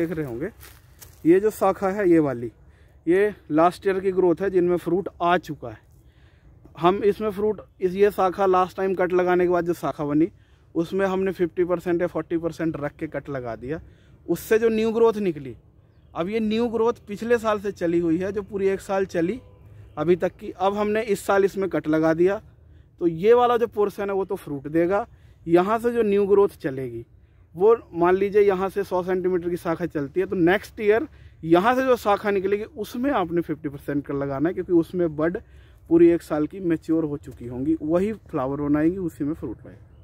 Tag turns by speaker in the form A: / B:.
A: देख रहे होंगे ये जो शाखा है ये वाली ये लास्ट ईयर की ग्रोथ है जिनमें फ्रूट आ चुका है हम इसमें फ्रूट इस ये शाखा लास्ट टाइम कट लगाने के बाद जो शाखा बनी उसमें हमने 50 परसेंट या 40 परसेंट रख के कट लगा दिया उससे जो न्यू ग्रोथ निकली अब ये न्यू ग्रोथ पिछले साल से चली हुई है जो पूरी एक साल चली अभी तक की अब हमने इस साल इसमें कट लगा दिया तो ये वाला जो पोर्सन है वो तो फ्रूट देगा यहाँ से जो न्यू ग्रोथ चलेगी वो मान लीजिए यहाँ से 100 सेंटीमीटर की शाखा चलती है तो नेक्स्ट ईयर यहाँ से जो शाखा निकलेगी उसमें आपने 50 परसेंट का लगाना है क्योंकि उसमें बड पूरी एक साल की मेच्योर हो चुकी होंगी वही फ्लावर बनाएगी उसी में फ्रूट पाएगी